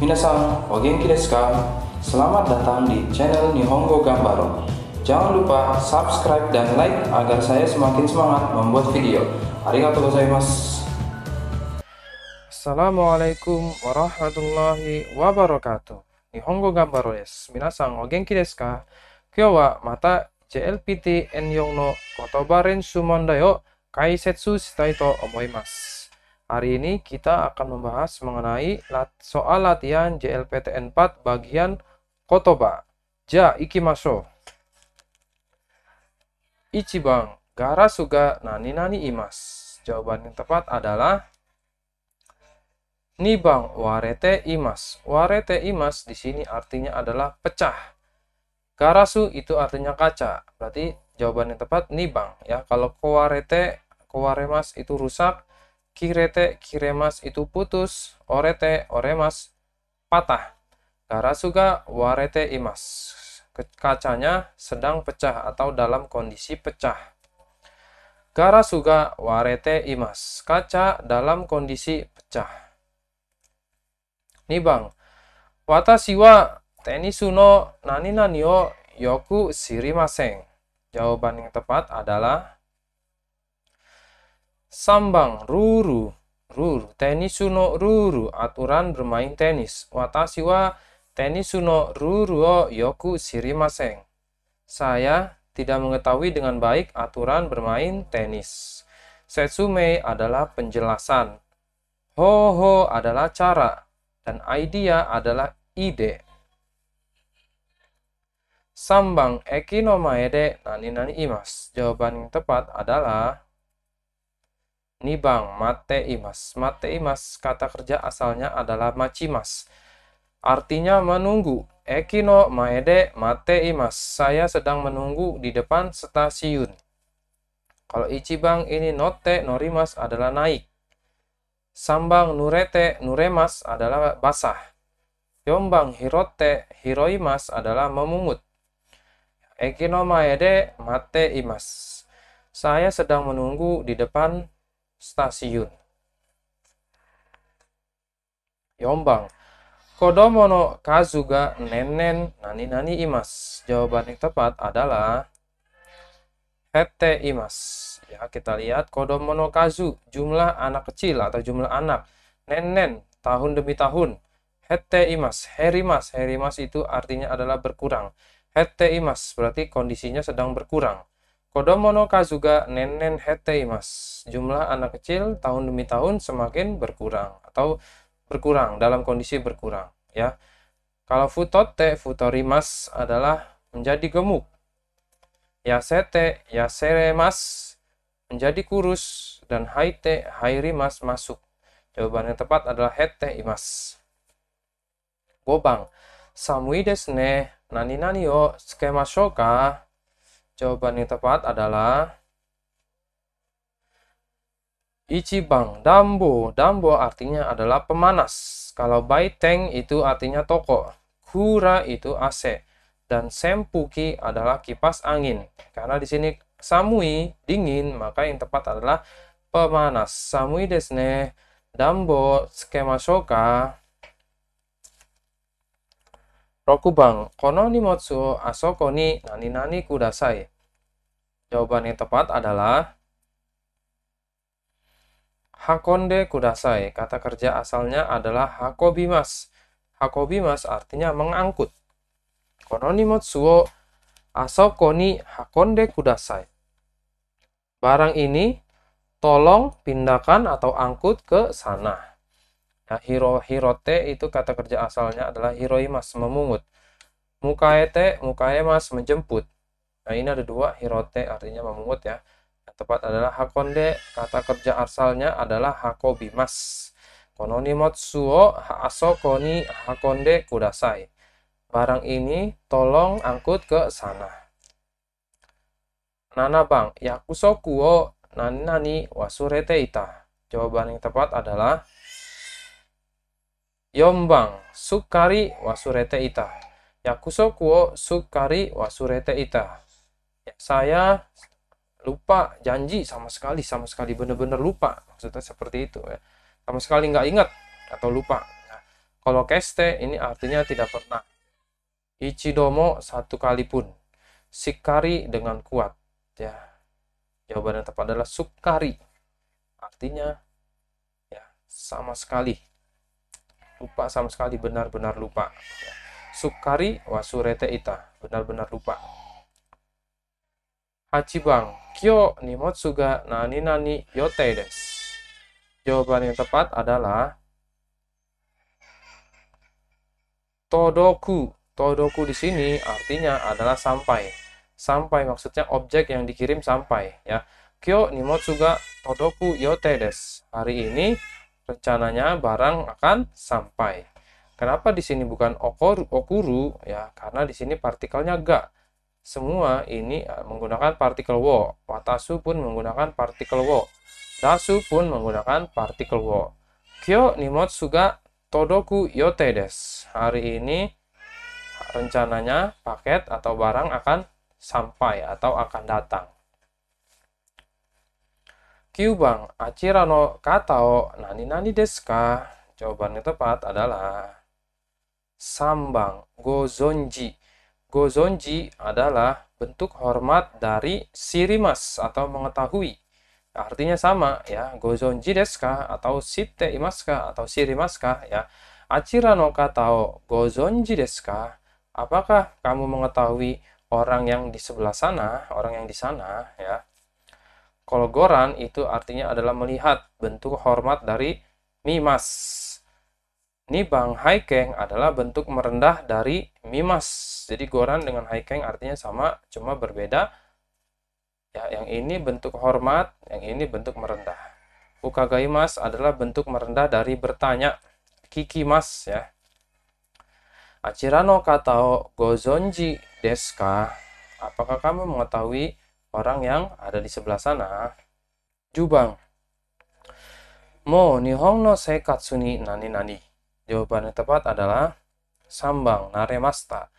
Minasan, ogenki desu ka? Selamat datang di channel Nihongo Gambaro. Jangan lupa subscribe dan like agar saya semakin semangat membuat video. Arigatou gozaimasu. Assalamualaikum warahmatullahi wabarakatuh. Nihongo Gambaro desu. Minasan, ogenki desu ka? Kyou wa mata JLPT N4 no Kotoba Renshu Monda yo Kaisetsu Shitai to omoimasu. Hari ini kita akan membahas mengenai soal latihan JLPTN 4 bagian Kotoba. Ja ikimasho. Ichibang gara suga nani nani imas. Jawaban yang tepat adalah Nibang warete imas. Warete imas di sini artinya adalah pecah. Karasu itu artinya kaca. Berarti jawaban yang tepat nibang ya. Kalau kowarete, kowaremas itu rusak kirete kiremas itu putus, orete oremas patah, karasuga warete imas. Kacanya sedang pecah atau dalam kondisi pecah. Karasuga warete imas, kaca dalam kondisi pecah. Nih bang, watashi wa tenisu no nani nani yo yoku maseng. Jawaban yang tepat adalah Sambang, ruru, ruru, tenis suno ruru, aturan bermain tenis. Watashi wa tenis suno ruru o yoku shirimasen. Saya tidak mengetahui dengan baik aturan bermain tenis. Setsume adalah penjelasan. Hoho -ho adalah cara dan idea adalah ide. Sambang eki no maede nani nani imas. Jawaban yang tepat adalah nibang, mate imas. Mate imas kata kerja asalnya adalah macimas, Artinya menunggu. Ekino maede mate imas. Saya sedang menunggu di depan stasiun. Kalau ichibang ini note norimas adalah naik. Sambang nurete nuremas adalah basah. Yombang hirote hiroimas adalah memungut. Ekino maede mate imas. Saya sedang menunggu di depan stasiun. Yombang. Kodomo no kazuga nenen nani nani imas. Jawaban yang tepat adalah hete imas. Ya, kita lihat kodomo no kazu jumlah anak kecil atau jumlah anak. Nenen tahun demi tahun. Hete imas, herimas, herimas itu artinya adalah berkurang. Hete imas berarti kondisinya sedang berkurang. Kodomo no kazuga nenen hete mas. Jumlah anak kecil tahun demi tahun semakin berkurang atau berkurang dalam kondisi berkurang ya. Kalau futote futorimas adalah menjadi gemuk. Yasete yaseremas menjadi kurus dan haite hairimas masuk. Jawaban yang tepat adalah hete imas. Gobang. Samui desne nani nani yo skema shoka Jawaban yang tepat adalah Ichibang, Dambo. Dambo artinya adalah pemanas. Kalau Baiteng itu artinya toko. Kura itu AC. Dan Sempuki adalah kipas angin. Karena di sini Samui dingin, maka yang tepat adalah pemanas. Samui desne, Dambo, Skema Shoka, Rokuban, kono ni motsu asoko ni nani nani kudasai. Jawaban yang tepat adalah Hakonde kudasai. Kata kerja asalnya adalah hakobimas. Hakobimas artinya mengangkut. Kono ni motsu asoko ni hakonde kudasai. Barang ini tolong pindahkan atau angkut ke sana. Nah, hiro hirote itu kata kerja asalnya adalah hiroimas memungut. Mukaete mukaemas menjemput. Nah, ini ada dua hirote artinya memungut ya. Yang tepat adalah hakonde kata kerja asalnya adalah hakobimas. Kononimotsuo asokoni hakonde kudasai. Barang ini tolong angkut ke sana. Nana bang, yakusoku wo nani nani wasurete ita. Jawaban yang tepat adalah yombang sukari wasurete ita yakusoku wo sukari wasurete ita ya, saya lupa janji sama sekali sama sekali bener-bener lupa maksudnya seperti itu ya sama sekali nggak ingat atau lupa nah, kalau keste ini artinya tidak pernah ichidomo satu kali pun sikari dengan kuat ya jawaban yang tepat adalah sukari artinya ya sama sekali lupa sama sekali benar-benar lupa sukari wasurete ita benar-benar lupa Bang kyo nimotsu ga nani nani yote desu jawaban yang tepat adalah todoku todoku di sini artinya adalah sampai sampai maksudnya objek yang dikirim sampai ya kyo nimotsu ga todoku yote desu hari ini rencananya barang akan sampai. Kenapa di sini bukan okuru? okuru? Ya, karena di sini partikelnya ga. Semua ini eh, menggunakan partikel wo. Watasu pun menggunakan partikel wo. Dasu pun menggunakan partikel wo. Kyo nimotsu ga todoku yote des. Hari ini rencananya paket atau barang akan sampai atau akan datang. Kyubang Achira no kata nani nani deska, cobaan Jawaban yang tepat adalah Sambang Gozonji. Gozonji adalah bentuk hormat dari sirimas atau mengetahui. Artinya sama ya, gozonji deska atau sitte imaska atau sirimaska ya. Achira no kata gozonji deska. Apakah kamu mengetahui orang yang di sebelah sana, orang yang di sana ya? Kalau goran itu artinya adalah melihat bentuk hormat dari Mimas. bang Haikeng adalah bentuk merendah dari Mimas. Jadi Goran dengan Haikeng artinya sama, cuma berbeda. Ya, yang ini bentuk hormat, yang ini bentuk merendah. Ukagaimas adalah bentuk merendah dari bertanya. Kikimas ya. Acirano katao gozonji deska. Apakah kamu mengetahui orang yang ada di sebelah sana. Jubang. Mo nihong no seikatsu ni nani nani. Jawaban yang tepat adalah sambang naremasta.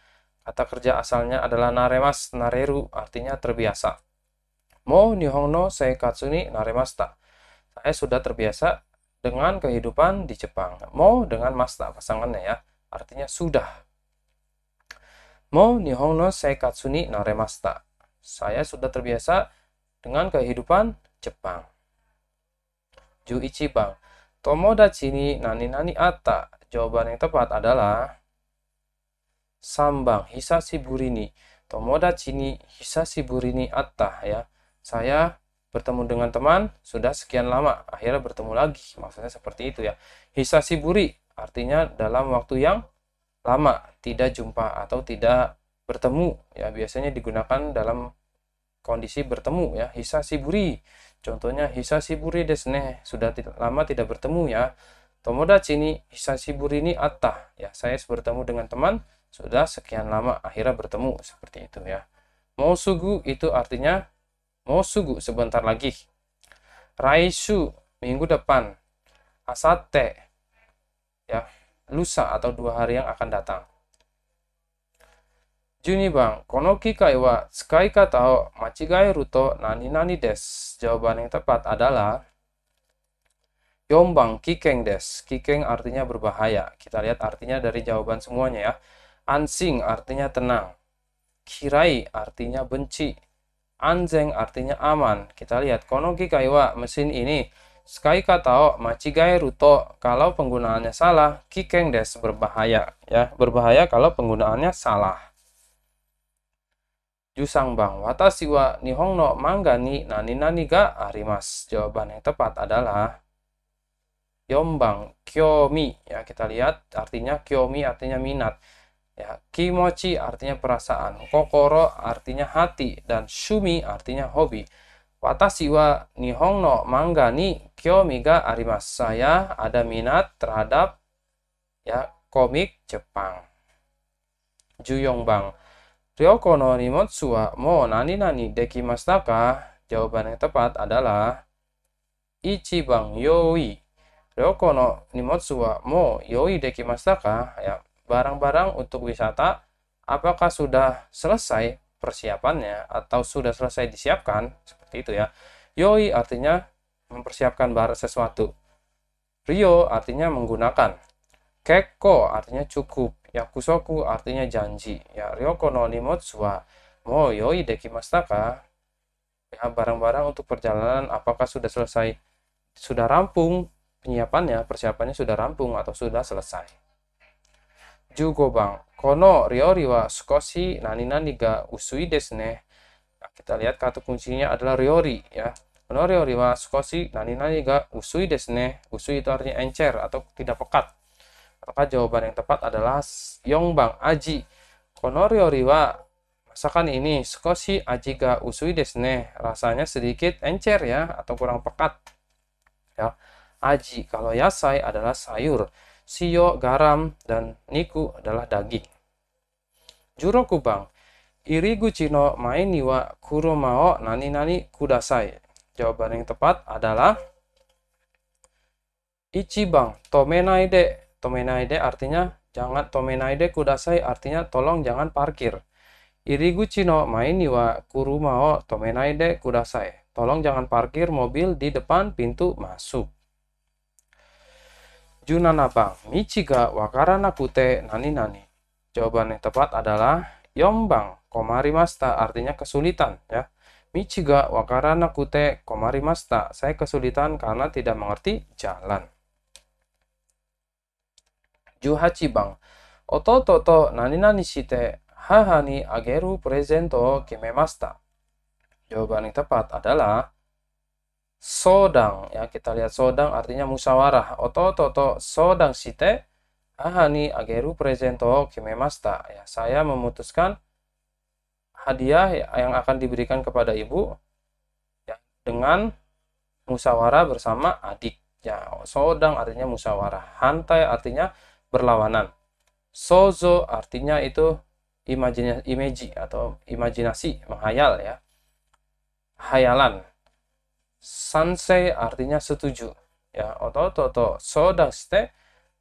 Kata kerja asalnya adalah naremas nareru artinya terbiasa. Mo nihong no seikatsu naremasta. Saya sudah terbiasa dengan kehidupan di Jepang. Mo dengan masta pasangannya ya. Artinya sudah. Mo nihong no seikatsu naremasta saya sudah terbiasa dengan kehidupan Jepang. Juichi Bang. Tomodachi ni nani nani ata. Jawaban yang tepat adalah Sambang hisashi burini. Tomodachi ni hisashi burini atta ya. Saya bertemu dengan teman sudah sekian lama akhirnya bertemu lagi maksudnya seperti itu ya hisashi buri artinya dalam waktu yang lama tidak jumpa atau tidak bertemu ya biasanya digunakan dalam kondisi bertemu ya hisa siburi contohnya hisa siburi desne sudah lama tidak bertemu ya tomodachi ni hisa siburi ini atta ya saya bertemu dengan teman sudah sekian lama akhirnya bertemu seperti itu ya mau sugu itu artinya mau sugu sebentar lagi raisu minggu depan asate ya lusa atau dua hari yang akan datang 12番、この機械は使い方を間違えると何々です。Jawaban yang tepat adalah Yombang kikeng des. Kikeng artinya berbahaya. Kita lihat artinya dari jawaban semuanya ya. Ansing artinya tenang. Kirai artinya benci. Anzeng artinya aman. Kita lihat kono kikai wa mesin ini Sky katao machigai ruto kalau penggunaannya salah, kikeng des berbahaya ya, berbahaya kalau penggunaannya salah. Jusang Bang Watashi wa Nihong no manga ni nani nani ga arimas. Jawaban yang tepat adalah Yombang Kyomi ya kita lihat artinya Kyomi artinya minat ya Kimochi artinya perasaan Kokoro artinya hati dan Shumi artinya hobi Watashi wa Nihong no manga ni Kyomi ga arimas. Saya ada minat terhadap ya komik Jepang. Juyong Bang Ryoko no Nimotsu wa mo nani nani dekimasu ka? Jawaban yang tepat adalah Ichibang yoi. Ryoko no Nimotsu wa mo yoi dekimasu ka? Ya, barang-barang untuk wisata apakah sudah selesai persiapannya atau sudah selesai disiapkan? Seperti itu ya. Yoi artinya mempersiapkan barang sesuatu. Rio artinya menggunakan. Kekko artinya cukup. Yakusoku artinya janji. Ya, Ryoko no Nimotsuwa mo yoi dekimashita ka? Ya, barang-barang untuk perjalanan apakah sudah selesai? Sudah rampung penyiapannya, persiapannya sudah rampung atau sudah selesai. Jugo bang, kono Riori wa sukoshi nani nani ga usui desu ne. Nah, kita lihat kata kuncinya adalah Riori ya. Kono Riori wa sukoshi nani nani ga usui desu ne. Usui itu artinya encer atau tidak pekat. Maka jawaban yang tepat adalah Yongbang Aji. Konorio riwa. Masakan ini Aji ga usui desne. Rasanya sedikit encer ya atau kurang pekat. Ya. Aji kalau yasai adalah sayur. Sio garam dan niku adalah daging. Juro kubang. Iriguchi no mai niwa kuromao nani nani kudasai. Jawaban yang tepat adalah Ichibang tomenai de tomenaide artinya jangan tomenaide kudasai artinya tolong jangan parkir. Iriguchi no maini wa kuruma o tomenaide kudasai. Tolong jangan parkir mobil di depan pintu masuk. Junana bang, michiga kute nani nani. Jawaban yang tepat adalah yombang komarimasta artinya kesulitan ya. Michiga kute komarimasta. Saya kesulitan karena tidak mengerti jalan. 18番弟と何々して母にあげるプレゼントを決めました jawaban yang tepat adalah sodang ya kita lihat sodang artinya musyawarah oto toto sodang site ahani ageru presento kimemasta ya saya memutuskan hadiah yang akan diberikan kepada ibu ya, dengan musyawarah bersama adik ya sodang artinya musyawarah hantai artinya berlawanan. Sozo artinya itu imajinasi, atau imajinasi, menghayal ya. Hayalan. Sansei artinya setuju. Ya, oto toto sodaste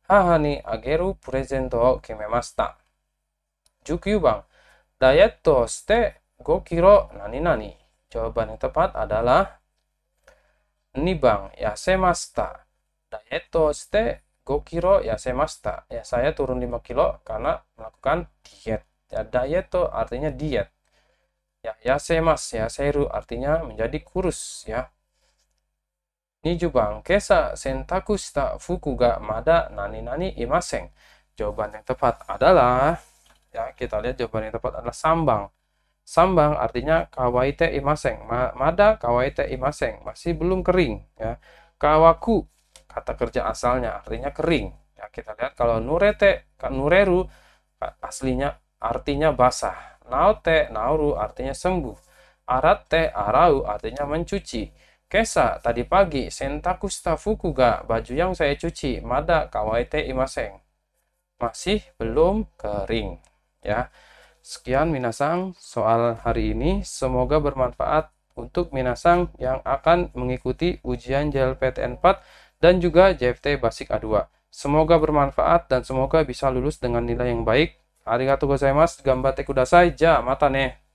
haha ni ageru presento o Jukyu bang, Diet to ste 5 kilo nani nani. Jawaban yang tepat adalah ya semasta. Diet to ste 5 kilo ya semasta ya saya turun 5 kilo karena melakukan diet ya diet tuh artinya diet ya ya semas ya seru artinya menjadi kurus ya Nijuban kesa sentaku sta fuku ga mada nani nani imaseng. Jawaban yang tepat adalah ya kita lihat jawaban yang tepat adalah sambang. Sambang artinya kawaite imaseng. mada kawaite imaseng masih belum kering ya. Kawaku kata kerja asalnya artinya kering. Ya, kita lihat kalau nurete, nureru aslinya artinya basah. Naute, nauru artinya sembuh. Arate, arau artinya mencuci. Kesa, tadi pagi, Sentaku stafuku ga baju yang saya cuci, mada kawaite imaseng. Masih belum kering. Ya, Sekian minasang soal hari ini. Semoga bermanfaat untuk minasang yang akan mengikuti ujian JLPTN 4 dan juga JFT Basic A2. Semoga bermanfaat dan semoga bisa lulus dengan nilai yang baik. Arigatou gozaimasu, gambar kudasai. ja, mata ne.